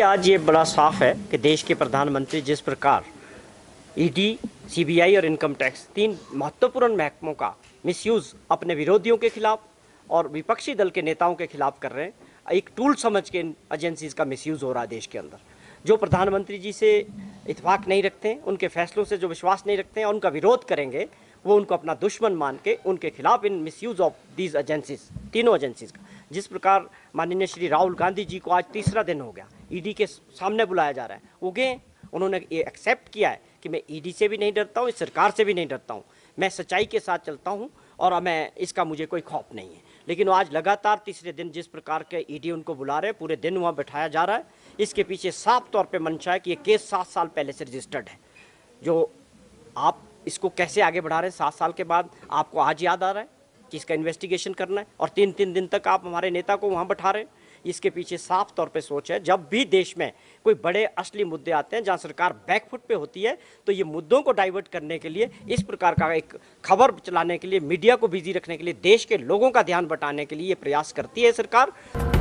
आज ये बड़ा साफ है कि देश के प्रधानमंत्री जिस प्रकार ईडी e सीबीआई और इनकम टैक्स तीन महत्वपूर्ण महकमों का मिसयूज़ अपने विरोधियों के खिलाफ और विपक्षी दल के नेताओं के खिलाफ कर रहे हैं एक टूल समझ के इन एजेंसीज़ का मिसयूज़ हो रहा है देश के अंदर जो प्रधानमंत्री जी से इतफाक़ नहीं रखते हैं उनके फैसलों से जो विश्वास नहीं रखते हैं उनका विरोध करेंगे वो उनको अपना दुश्मन मान के उनके खिलाफ इन मिसयूज़ ऑफ दीज एजेंसीज तीनों एजेंसीज़ का जिस प्रकार माननीय श्री राहुल गांधी जी को आज तीसरा दिन हो गया ईडी e के सामने बुलाया जा रहा है वो गए उन्होंने ये एक्सेप्ट किया है कि मैं ईडी e से भी नहीं डरता हूँ इस सरकार से भी नहीं डरता हूँ मैं सच्चाई के साथ चलता हूँ और मैं इसका मुझे कोई खौफ नहीं है लेकिन वो आज लगातार तीसरे दिन जिस प्रकार के ईडी e उनको बुला रहे पूरे दिन वहाँ बैठाया जा रहा है इसके पीछे साफ तौर पर मंशा है कि ये केस सात साल पहले से रजिस्टर्ड है जो आप इसको कैसे आगे बढ़ा रहे हैं सात साल के बाद आपको आज याद आ रहा है कि इसका इन्वेस्टिगेशन करना है और तीन तीन दिन तक आप हमारे नेता को वहाँ बैठा रहे हैं इसके पीछे साफ तौर पे सोच है जब भी देश में कोई बड़े असली मुद्दे आते हैं जहाँ सरकार बैकफुट पे होती है तो ये मुद्दों को डाइवर्ट करने के लिए इस प्रकार का एक खबर चलाने के लिए मीडिया को बिजी रखने के लिए देश के लोगों का ध्यान बटाने के लिए ये प्रयास करती है सरकार